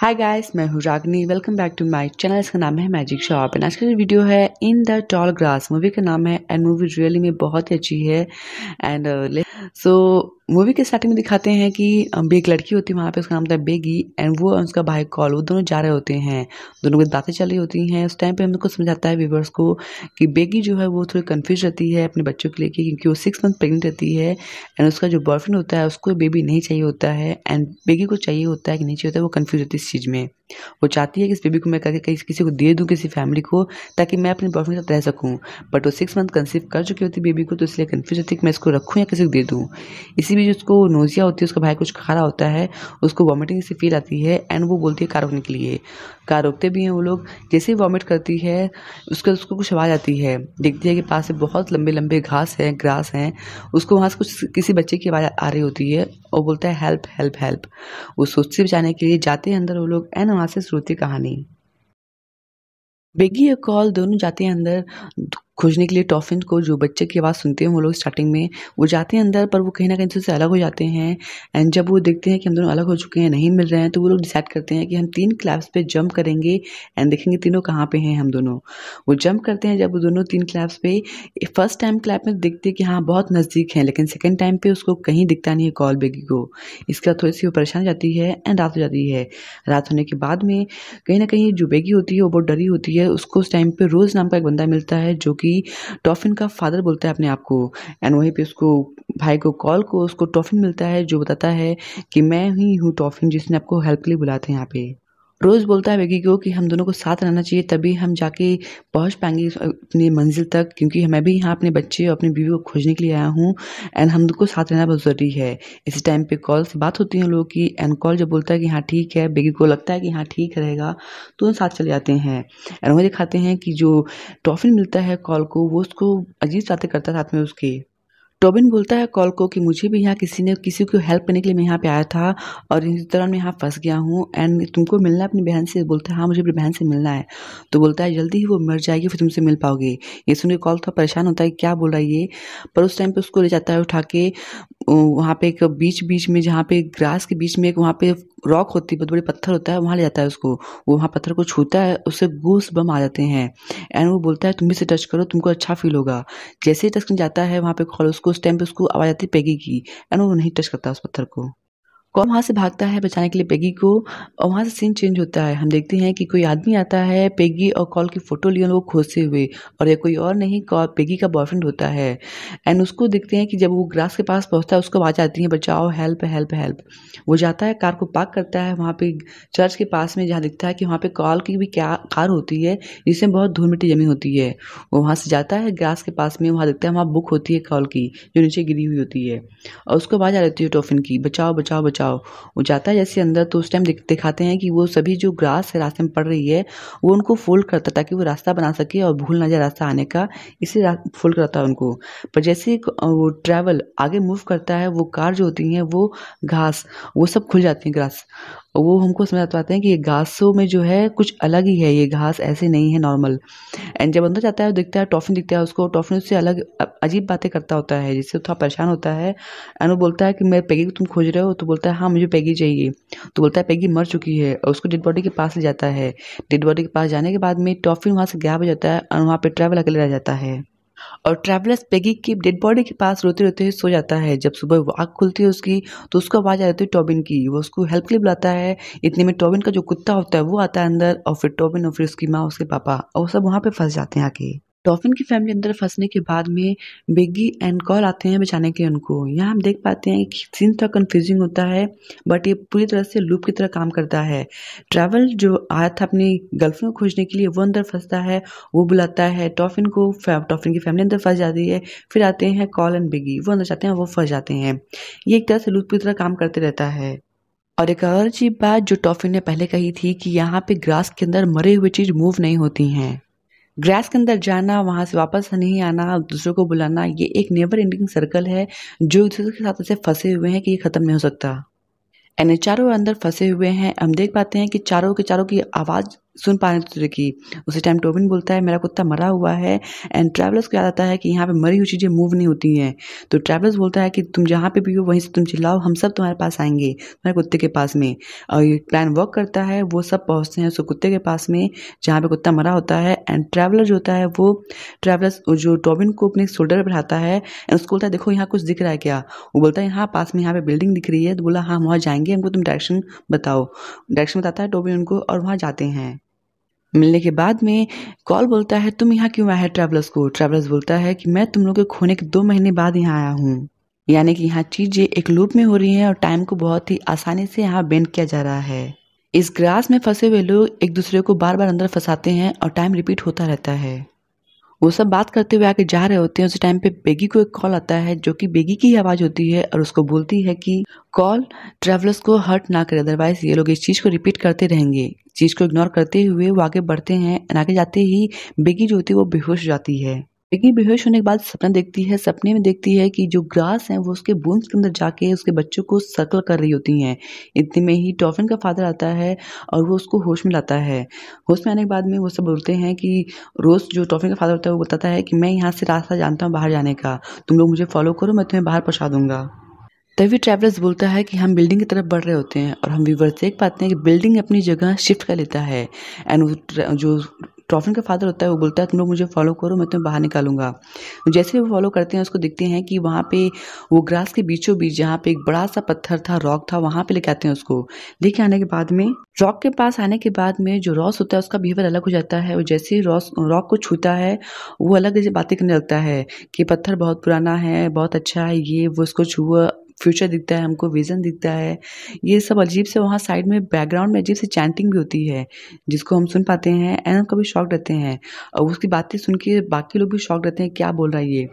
हाय guys मैं हूँ Ragini welcome back to my channel इसका नाम है मैजिक शॉप एंड आज का जो वीडियो है in the tall grass movie का नाम है एंड मूवी रियली में बहुत ही अच्छी है एंड सो uh, मूवी के स्टार्टिंग में दिखाते हैं कि एक लड़की होती है वहाँ पे उसका नाम था बेगी एंड वो और उसका भाई कॉल वो दोनों जा रहे होते हैं दोनों की बातें चल रही होती हैं उस टाइम पे हमको समझाता है व्यूवर्स को कि बेगी जो है वो थोड़ी कन्फ्यूज रहती है अपने बच्चों के कि क्योंकि वो सिक्स मंथ प्रेगनेंट रहती है एंड उसका जो बॉयफ्रेंड होता है उसको बेबी नहीं चाहिए होता है एंड बेगी को चाहिए होता है कि नहीं चाहिए होता है वो कन्फ्यूज होती है इस चीज़ में वो चाहती है कि इस बेबी को मैं करके कहीं किसी को दे दूँ किसी फैमिली को ताकि मैं अपने बॉयफ्रेंड के साथ रह सकूँ बट वो सिक्स मंथ कंसीव कर चुकी होती बेबी को तो इसलिए कन्फ्यूज होती है कि मैं इसको रखूँ या किसी को दे दूँ इसी बीच उसको नोजिया होती है उसका भाई कुछ खा रहा होता है उसको वॉमिटिंग से फील आती है एंड वो बोलती है कार रोकने के लिए कार रोकते भी हैं वो लोग जैसे ही वॉमिट करती है उसके उसको कुछ आवाज़ आती है देखती है कि पास से बहुत लंबे लंबे घास हैं ग्रास हैं उसको वहाँ से कुछ किसी बच्चे की आवाज़ आ रही होती है और बोलता है हेल्प हेल्प हेल्प वो सोचते बचाने के लिए जाते हैं अंदर वो लोग एंड वहां से श्रुति कहानी बेगी और कॉल दोनों जाते हैं अंदर खोजने के लिए टॉफिन को जो बच्चे की आवाज़ सुनते हैं वो लोग स्टार्टिंग में वो जाते हैं अंदर पर वो कहीं ना कहीं से अलग हो जाते हैं एंड जब वो देखते हैं कि हम दोनों अलग हो चुके हैं नहीं मिल रहे हैं तो वो लोग डिसाइड करते हैं कि हम तीन क्लैप्स पे जंप करेंगे एंड देखेंगे तीनों कहाँ पे हैं हम दोनों वो जंप करते हैं जब वो दोनों तीन क्लैप्स पे फर्स्ट टाइम क्लैप में देखते हैं कि हाँ बहुत नज़दीक हैं लेकिन सेकेंड टाइम पर उसको कहीं दिखता नहीं है कॉल बेगी को इसका थोड़ी सी वो परेशान जाती है एंड रात हो जाती है रात होने के बाद में कहीं ना कहीं जो बेगी होती है वो बहुत डरी होती है उसको उस टाइम पर रोज़ नाम का एक बंदा मिलता है जो कि कि टॉफिन का फादर बोलता है अपने आप को एंड वहीं पे उसको भाई को कॉल को उसको टॉफिन मिलता है जो बताता है कि मैं ही हूँ टॉफिन जिसने आपको हेल्प के लिए बुलाया था यहाँ पे रोज़ बोलता है वेगी को कि हम दोनों को साथ रहना चाहिए तभी हम जाके पहुंच पाएंगे अपनी मंजिल तक क्योंकि मैं भी यहाँ अपने बच्चे और अपनी बीवी को खोजने के लिए आया हूँ एंड हम को साथ रहना बहुत ज़रूरी है इसी टाइम पे कॉल से बात होती है लोगों की एंड कॉल जब बोलता है कि हाँ ठीक है बेगी को लगता है कि हाँ ठीक रहेगा तो उन साथ चले जाते हैं एंड वो दिखाते हैं कि जो टॉफिन मिलता है कॉल को वो उसको अजीब साथ करता है साथ में उसके टॉबिन बोलता है कॉल को कि मुझे भी यहाँ किसी ने किसी को हेल्प करने के लिए मैं यहाँ पे आया था और इस दौरान मैं यहाँ फंस गया हूँ एंड तुमको मिलना अपनी बहन से बोलता है हाँ मुझे अपनी बहन से मिलना है तो बोलता है जल्दी ही वो मर जाएगी फिर तुमसे मिल पाओगे ये सुन के कॉल थोड़ा परेशान होता है क्या बोल रहा है ये पर उस टाइम पर उसको ले जाता है उठा के वहाँ पे एक बीच बीच में जहाँ पे ग्रास के बीच में एक वहाँ पे रॉक होती है बहुत बड़े पत्थर होता है वहाँ ले जाता है उसको वो वहाँ पत्थर को छूता है उससे गूस बम आ जाते हैं एंड वो बोलता है तुम इसे टच करो तुमको अच्छा फील होगा जैसे ही टच जाता है वहाँ पे खोलो उसको उस टाइम पे उसको आवाज़ आती है पेगी की एंड वो नहीं टच करता उस पत्थर को कौन वहाँ से भागता है बचाने के लिए पेगी को और वहाँ से सीन चेंज होता है हम देखते हैं कि कोई आदमी आता है पेगी और कॉल की फ़ोटो लिए वो खोसे हुए और यह कोई और नहीं कॉल पेगी का बॉयफ्रेंड होता है एंड उसको देखते हैं कि जब वो ग्रास के पास पहुँचता है उसको आवाज़ आती है बचाओ हेल्प हेल्प हेल्प वो जाता है कार को पार्क करता है वहाँ पर चर्च के पास में जहाँ दिखता है कि वहाँ पर कॉल की भी क्या कार होती है जिसमें बहुत धूल मिट्टी जमी होती है वो वहाँ से जाता है ग्रास के पास में वहाँ दिखता है वहाँ बुक होती है कॉल की जो नीचे गिरी हुई होती है और उसको आवाज़ आ है टोफिन की बचाओ बचाओ बचाओ जाओ वो जाता है जैसे अंदर तो उस टाइम दिखाते हैं कि वो सभी जो ग्रास है रास्ते में पड़ रही है वो उनको फोल्ड करता ताकि वो रास्ता बना सके और भूल ना जाए रास्ता आने का इसे फोल्ड करता है उनको पर जैसे वो ट्रैवल आगे मूव करता है वो कार जो होती हैं वो घास वो सब खुल जाती हैं ग्रास वो हमको समझ पाते हैं कि ये घासों में जो है कुछ अलग ही है ये घास ऐसे नहीं है नॉर्मल एंड जब अंदर जाता है दिखता है टॉफिन दिखता है उसको टॉफिन उससे अलग अजीब बातें करता होता है जिससे थोड़ा परेशान होता है एंड वो बोलता है कि मैं पैगी को तुम खोज रहे हो तो बोलता है हाँ मुझे पैगी चाहिए तो बोलता है पैगी मर चुकी है और उसको डेड बॉडी के पास ले जाता है डेड बॉडी के पास जाने के बाद में टॉफिन वहाँ से गायब हो जाता है और वहाँ पर ट्रैवल अकेले रह जाता है और ट्रैवलर्स पेगी की डेड बॉडी के पास रोते रोते हुए सो जाता है जब सुबह आग खुलती है उसकी तो उसको आवाज़ आ जाती है टॉबिन की वो उसको हेल्प के लिए बुलाता है इतने में टॉबिन का जो कुत्ता होता है वो आता है अंदर और फिर टॉबिन और फिर उसकी माँ उसके पापा और वो सब वहाँ पर फंस जाते हैं आके डॉफिन की फैमिली अंदर फंसने के बाद में बेगी एंड कॉल आते हैं बचाने के उनको यहाँ हम देख पाते हैं कि सीन थोड़ा कन्फ्यूजिंग होता है बट ये पूरी तरह से लूप की तरह काम करता है ट्रैवल जो आया था अपनी गर्लफ्रेंड को खोजने के लिए वो अंदर फंसता है वो बुलाता है टॉफिन को टॉफिन की फैमिली अंदर फंस जाती है फिर आते हैं कॉल एंड बेगी वो अंदर जाते हैं वो फंस जाते हैं ये एक तरह से लूप की तरह काम करते रहता है और एक और चीज बात जो टॉफिन ने पहले कही थी कि यहाँ पे ग्रास के अंदर मरे हुए चीज़ मूव नहीं होती हैं ग्रास के अंदर जाना वहाँ से वापस नहीं आना दूसरों को बुलाना ये एक नेवर एंडिंग सर्कल है जो एक दूसरे के साथ ऐसे फंसे हुए हैं कि ये ख़त्म नहीं हो सकता यानी चारों अंदर फंसे हुए हैं हम देख पाते हैं कि चारों के चारों की आवाज़ सुन पा रहे दूसरे की उसी टाइम टोबिन बोलता है मेरा कुत्ता मरा हुआ है एंड ट्रैवलर्स को याद आता है कि यहाँ पे मरी हुई चीज़ें मूव नहीं होती हैं तो ट्रैवलर्स बोलता है कि तुम जहाँ पे भी हो वहीं से तुम चिल्लाओ हम सब तुम्हारे पास आएंगे तुम्हारे कुत्ते के पास में और ये प्लान वर्क करता है वो सब पहुँचते हैं उस कुत्ते के पास में जहाँ पर कुत्ता मरा होता है एंड ट्रैवलर जो होता है वो ट्रैवलर्स जो टोबिन को अपने शोल्डर पर आता है एंड उसको बोलता है देखो यहाँ कुछ दिख रहा है क्या वो बोलता है यहाँ पास में यहाँ पर बिल्डिंग दिख रही है तो बोला हाँ हम वहाँ जाएंगे हमको तुम डायरेक्शन बताओ डायरेक्शन बताता है टोबिन उनको और वहाँ जाते हैं मिलने के बाद में कॉल बोलता है तुम यहाँ क्यों आए ट्रेवलर्स को ट्रेवलर्स बोलता है कि मैं तुम लोग के खोने के दो महीने बाद यहाँ आया हूँ यानी कि यहाँ चीज़ें एक लूप में हो रही हैं और टाइम को बहुत ही आसानी से यहाँ बेंड किया जा रहा है इस ग्रास में फंसे हुए लोग एक दूसरे को बार बार अंदर फंसाते हैं और टाइम रिपीट होता रहता है वो सब बात करते हुए आके जा रहे होते हैं उसी टाइम पे बेगी को एक कॉल आता है जो कि बेगी की आवाज़ होती है और उसको बोलती है कि कॉल ट्रेवलर्स को हर्ट ना करे अदरवाइज ये लोग इस चीज़ को रिपीट करते रहेंगे चीज़ को इग्नोर करते हुए वो आगे बढ़ते हैं आगे जाते ही बेगी जो होती है वो बेहोश जाती है बिगी बेहोश होने के बाद सपना देखती है सपने में देखती है कि जो ग्रास है वो उसके बोन्स के अंदर जाके उसके बच्चों को सर्कल कर रही होती हैं इतने में ही टॉफिन का फादर आता है और वो उसको होश में लाता है होश में आने के बाद में वो सब बोलते हैं कि रोज़ जो टॉफिन का फादर होता है वो बताता है कि मैं यहाँ से रास्ता जानता हूँ बाहर जाने का तुम लोग मुझे फॉलो करो मैं तुम्हें बाहर पहुँचा दूंगा तभी ट्रैवलर्स बोलता है कि हम बिल्डिंग की तरफ बढ़ रहे होते हैं और हम व्यूवर्स देख पाते हैं कि बिल्डिंग अपनी जगह शिफ्ट कर लेता है एंड जो ट्रॉफिन का फादर होता है वो बोलता है तुम लोग मुझे फॉलो करो मैं तुम्हें बाहर निकालूंगा तो जैसे वो फॉलो करते हैं उसको देखते हैं कि वहाँ पे वो ग्रास के बीचों बीच जहाँ पे एक बड़ा सा पत्थर था रॉक था वहाँ पे लेके आते हैं उसको लेके आने के बाद में रॉक के पास आने के बाद में जो रॉस होता है उसका बिहेवियर अलग हो जाता है और जैसे ही रॉस रॉक को छूता है वो अलग जैसे बातें करने लगता है कि पत्थर बहुत पुराना है बहुत अच्छा है ये वो उसको छुआ फ्यूचर दिखता है हमको विज़न दिखता है ये सब अजीब से वहाँ साइड में बैकग्राउंड में अजीब से चैंटिंग भी होती है जिसको हम सुन पाते हैं एंड हम कभी शॉक रहते हैं और उसकी बातें सुन के बाकी लोग भी शॉक रहते हैं क्या बोल रहा है ये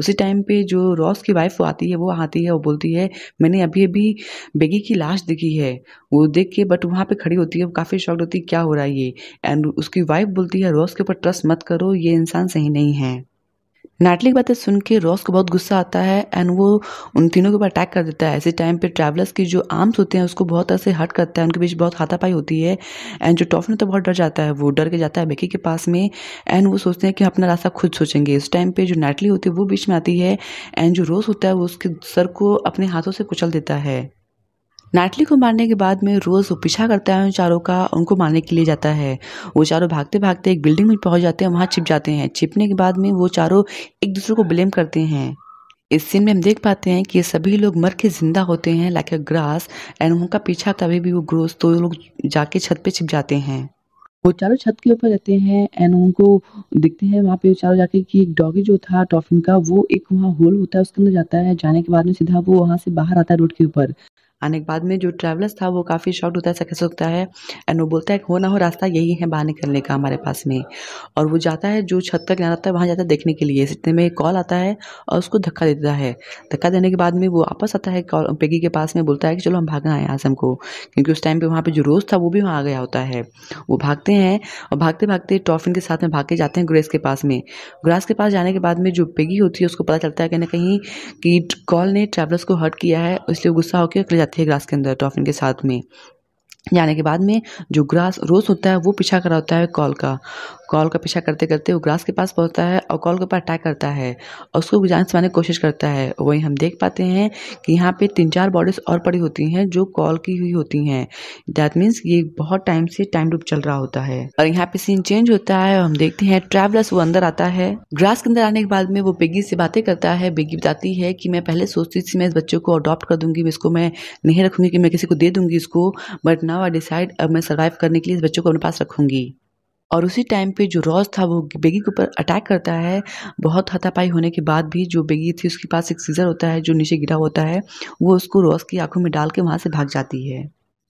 उसी टाइम पर जो रॉस की वाइफ आती है वो आती है वो बोलती है मैंने अभी अभी बेगी की लाश दिखी है वो देख के बट वहाँ पर खड़ी होती है वो काफ़ी शौक होती है क्या हो रहा है ये एंड उसकी वाइफ बोलती है रॉस के ऊपर ट्रस्ट मत करो ये इंसान सही नहीं है नाटली की बातें सुन के रॉस को बहुत गुस्सा आता है एंड वो उन तीनों के ऊपर अटैक कर देता है ऐसे टाइम पे ट्रैवलर्स की जो आर्म्स होते हैं उसको बहुत ऐसे हट करता है उनके बीच बहुत हाथापाई होती है एंड जो टॉफिन होता है बहुत डर जाता है वो डर के जाता है बेकी के पास में एंड वो सोचते हैं कि अपना रास्ता खुद सोचेंगे इस टाइम पर जो नाटली होती है वो बीच में आती है एंड जो रोस होता है वो उसके सर को अपने हाथों से कुचल देता है नाटली को मारने के बाद में रोज़ वो पीछा करता है उन चारों का उनको मारने के लिए जाता है वो चारों भागते भागते एक बिल्डिंग में पहुंच जाते हैं वहाँ छिप जाते हैं छिपने के बाद में वो चारों एक दूसरे को ब्लेम करते हैं इस सीन में हम देख पाते हैं कि सभी लोग मर के ज़िंदा होते हैं लाइक अ ग्रास एंड उनका पीछा तभी भी वो ग्रोस तो लोग जाके छत पे छिप जाते हैं वो चारों छत के ऊपर रहते हैं एंड उनको देखते हैं वहाँ पे चारों जाके कि एक डॉगी जो था टॉफिन का वो एक वहाँ होल होता है उसके अंदर जाता है जाने के बाद में सीधा वो वहाँ से बाहर आता है रोड के ऊपर आने के बाद में जो ट्रैवलर्स था वो काफ़ी शॉर्ट होता है ऐसा होता है एंड वो बोलता है हो ना हो रास्ता यही है बाहर निकलने का हमारे पास में और वो जाता है जो छत तक जाना है वहाँ जाता है देखने के लिए इतने में कॉल आता है और उसको धक्का देता है धक्का देने के बाद में वो वापस आता है कॉल पेगी के पास में बोलता है कि चलो हम भागना है आज हमको क्योंकि उस टाइम पर वहाँ पर जो रोज़ था वो भी वहाँ आ गया होता है वो भागते हैं और भागते भागते टॉफिन के साथ में भाग के जाते हैं ग्रेस के पास में ग्रास के पास जाने के बाद में जो पेगी होती है उसको पता चलता है कहीं ना कहीं कि कॉल ने ट्रैवलर्स को हर्ट किया है इसलिए गुस्सा होकर चले थे ग्लास के अंदर टॉफिन के साथ में। जाने के बाद में जो ग्रास रोज होता है वो पीछा करा होता है कॉल का कॉल का पीछा करते करते वो ग्रास के पास पहुंचता है और कॉल के ऊपर अटैक करता है और उसको जान से की कोशिश करता है वहीं हम देख पाते हैं कि यहाँ पे तीन चार बॉडीज और पड़ी होती हैं जो कॉल की हुई होती हैं दैट मीन्स ये बहुत टाइम से टाइम लूप चल रहा होता है और यहाँ पे सीन चेंज होता है और हम देखते हैं ट्रैवलर्स वो अंदर आता है ग्रास के अंदर आने के बाद में वो बिग्गी से बातें करता है बिग्गी बताती है कि मैं पहले सोचती थी मैं इस बच्चे को अडॉप्ट कर दूंगी इसको मैं नहीं रखूंगी कि मैं किसी को दे दूंगी इसको बट नाउ आई डिसाइड अब मैं सर्वाइव करने के लिए इस बच्चों को अपने पास रखूंगी और उसी टाइम पे जो रॉस था वो बेगी के ऊपर अटैक करता है बहुत हथापाई होने के बाद भी जो बेगी थी उसके पास एक सीज़र होता है जो नीचे गिरा होता है वो उसको रॉस की आंखों में डाल के वहाँ से भाग जाती है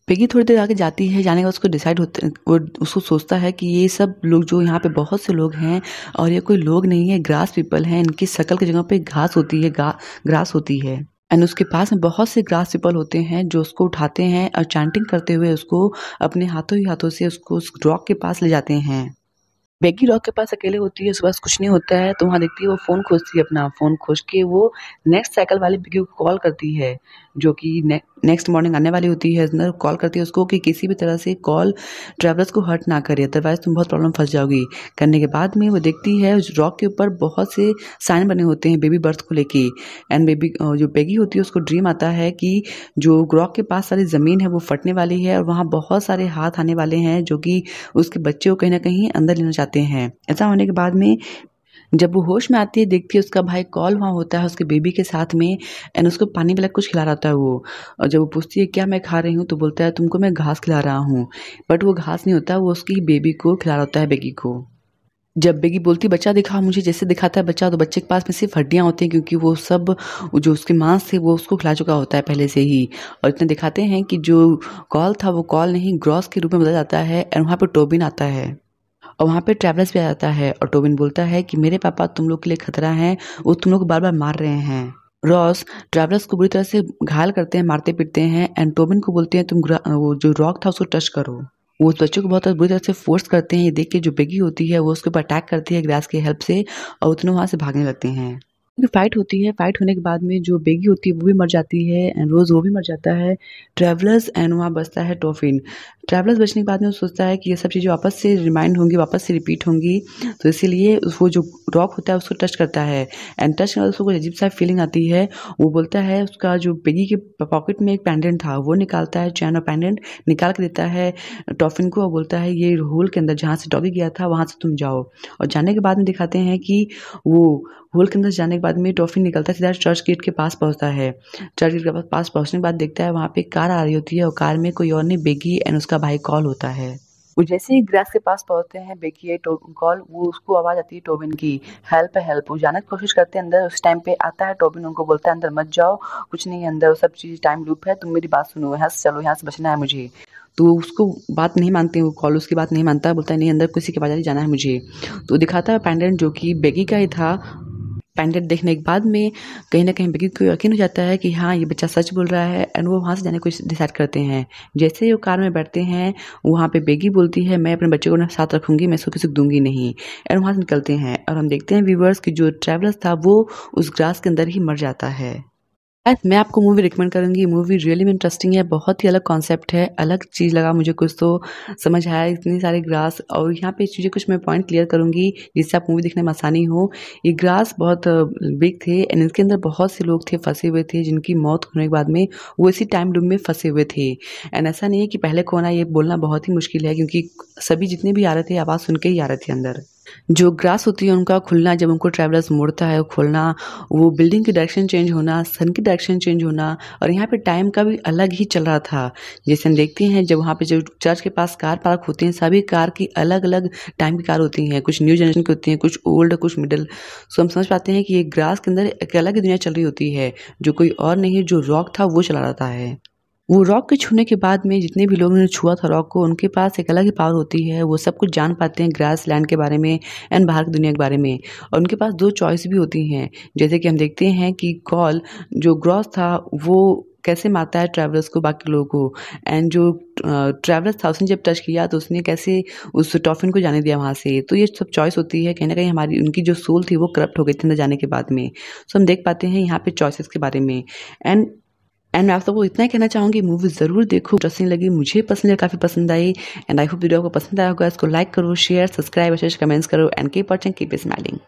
बेगी थोड़ी देर आगे जाती है जाने का उसको डिसाइड होता वो उसको सोचता है कि ये सब लोग जो यहाँ पे बहुत से लोग हैं और ये कोई लोग नहीं है ग्रास पीपल हैं इनकी शक्ल की जगह पे घास होती है ग्रास होती है एंड उसके पास में बहुत से ग्रास पीपल होते हैं जो उसको उठाते हैं और चैंटिंग करते हुए उसको अपने हाथों ही हाथों से उसको उस रॉक के पास ले जाते हैं बेगी रॉक के पास अकेले होती है उसके पास कुछ नहीं होता है तो वहाँ देखती है वो फ़ोन खोजती है अपना फ़ोन खोज के वो नेक्स्ट साइकिल वाले बेगी को कॉल करती है जो कि नेक्स्ट मॉर्निंग आने वाली होती है अंदर कॉल करती है उसको कि किसी भी तरह से कॉल ट्रैवलर्स को हर्ट ना करे अदरवाइज तुम बहुत प्रॉब्लम फंस जाओगी करने के बाद में वो देखती है उस रॉक के ऊपर बहुत से साइन बने होते हैं बेबी बर्थ को लेके एंड बेबी जो बेगी होती है उसको ड्रीम आता है कि जो रॉक के पास सारी ज़मीन है वो फटने वाली है और वहाँ बहुत सारे हाथ आने वाले हैं जो कि उसके बच्चे को कहीं ना कहीं अंदर लेना चाहते जाते हैं ऐसा होने के बाद में जब वो होश में आती है देखती है उसका भाई कॉल वहाँ होता है उसके बेबी के साथ में एंड उसको पानी वाला कुछ खिला रहा था वो और जब वो पूछती है क्या मैं खा रही हूँ तो बोलता है तुमको मैं घास खिला रहा हूँ बट वो घास नहीं होता वो उसकी बेबी को खिला रहा होता है बेगी को जब बेगी बोलती बच्चा दिखा मुझे जैसे दिखाता है बच्चा तो बच्चे के पास में सिर्फ हड्डियाँ होती हैं क्योंकि वो सब जो उसके मांस थे वो उसको खिला चुका होता है पहले से ही और इतने दिखाते हैं कि जो कॉल था वो कॉल नहीं ग्रॉस के रूप में बदल जाता है एंड वहाँ पर टोबिन आता है और वहाँ पे ट्रैवलर्स भी आ जाता है और टोबिन बोलता है कि मेरे पापा तुम लोग के लिए खतरा है वो तुम लोग बार बार मार रहे हैं रॉस ट्रैवलर्स को बुरी तरह से घायल करते हैं मारते पीटते हैं एंड टोबिन को बोलते हैं तुम वो जो रॉक था उसको टच करो वो उस बच्चे को बहुत बुरी तरह से फोर्स करते हैं ये देख के जो बेगी होती है वो उसके ऊपर अटैक करती है ग्रास की हेल्प से और उतने वहाँ से भागने लगते हैं क्योंकि फाइट होती है फाइट होने के बाद में जो बेगी होती है वो भी मर जाती है एंड रोज़ वो भी मर जाता है ट्रेवलर्स एंड वहाँ बचता है टोफिन ट्रेवलर्स बचने के बाद में सोचता है कि ये सब चीज़ें वापस से रिमाइंड होंगी वापस से रिपीट होंगी तो इसीलिए वो जो रॉक होता है उसको टच करता है एंड टच करने उसको अजीब सा फीलिंग आती है वो बोलता है उसका जो बेगी के पॉकेट में एक पैंडेंट था वो निकालता है चैन और पेंडेंट निकाल के देता है टॉफिन को और बोलता है ये होल के अंदर जहाँ से डॉगी गया था वहाँ से तुम जाओ और जाने के बाद में दिखाते हैं कि वो होल के अंदर जाने के बाद बाद में डॉफिन निकलता है सीधा चर्च गेट के पास पहुंचता है चर्च गेट के पास पहुंचने के बाद देखता है वहाँ पे कार आ रही होती है और कार में कोई और नहीं बेगी एंड उसका भाई कॉल होता है वो जैसे ही ग्रास के पास पहुंचते हैं बेकी है कॉल वो उसको आवाज़ आती है टोबिन की हेल्प हेल्प वो जाने की कोशिश करते हैं अंदर उस टाइम पे आता है टोबिन उनको बोलता है अंदर मत जाओ कुछ नहीं है अंदर सब चीज़ टाइम लूप है तुम मेरी बात सुनो यहाँ से चलो यहाँ से बचना है मुझे तो उसको बात नहीं मानते वो कॉल उसकी बात नहीं मानता बोलता है नहीं अंदर किसी के पास जाना है मुझे तो दिखाता है पैंडेंट जो कि बेगी का ही था पैंडेट देखने के बाद में कहीं ना कहीं बेकी को यकीन हो जाता है कि हाँ ये बच्चा सच बोल रहा है एंड वो वहाँ से जाने को डिसाइड करते हैं जैसे वो कार में बैठते हैं वहाँ पे बेगी बोलती है मैं अपने बच्चे को साथ रखूँगी मैं सुख सुख दूंगी नहीं एंड वहाँ से निकलते हैं और हम देखते हैं व्यूवर्स की जो ट्रैवलर्स था वो उस ग्रास के अंदर ही मर जाता है गाइस मैं आपको मूवी रिकमेंड करूंगी मूवी रियली में इंटरेस्टिंग है बहुत ही अलग कॉन्सेप्ट है अलग चीज़ लगा मुझे कुछ तो समझ आया इतने सारे ग्रास और यहाँ पे चीज़ें कुछ मैं पॉइंट क्लियर करूंगी जिससे आप मूवी देखने में आसानी हो ये ग्रास बहुत बिग थे एंड इसके अंदर बहुत से लोग थे फंसे हुए थे जिनकी मौत होने के बाद में वो इसी टाइम डूब में फंसे हुए थे एंड ऐसा नहीं है कि पहले कौन आया ये बोलना बहुत ही मुश्किल है क्योंकि सभी जितने भी आ रहे थे आवाज़ सुन के ही आ रहे थे अंदर जो ग्रास होती है उनका खुलना जब उनको ट्रैवलर्स मोड़ता है खोलना वो बिल्डिंग की डायरेक्शन चेंज होना सन की डायरेक्शन चेंज होना और यहाँ पे टाइम का भी अलग ही चल रहा था जैसे हम देखते हैं जब वहाँ पे जब चर्च के पास कार पार्क होती हैं सभी कार की अलग अलग टाइम की कार होती हैं कुछ न्यू जनरेशन की होती हैं कुछ ओल्ड कुछ मिडल सो हम समझ पाते हैं कि ये ग्रास के अंदर एक अलग ही दुनिया चल रही होती है जो कोई और नहीं जो रॉक था वो चला रहा है वो रॉक के छूने के बाद में जितने भी लोगों ने छुआ था रॉक को उनके पास एक अलग ही पावर होती है वो सब कुछ जान पाते हैं ग्रास लैंड के बारे में एंड बाहर की दुनिया के बारे में और उनके पास दो चॉइस भी होती हैं जैसे कि हम देखते हैं कि कॉल जो ग्रॉस था वो कैसे मारता है ट्रैवलर्स को बाकी लोगों को एंड जो ट्रैवलर्स था उसने जब टच किया तो उसने कैसे उस टॉफिन को जाने दिया वहाँ से तो ये सब चॉइस होती है कहीं ना कहीं हमारी उनकी जो सोल थी वो करप्ट हो गई थी अंदर जाने के बाद में सो so, हम देख पाते हैं यहाँ पे चॉइसेस के बारे में एंड एंड मैं आप सबको इतना कहना चाहूंगी मूवी ज़रूर देखो इंटरेस्टिंग लगी मुझे पसंद है काफ़ी पसंद आई एंड आई होप वीडियो आपको पसंद आया होगा इसको लाइक करो शेयर सब्सक्राइब कमेंट्स करो and keep watching keep smiling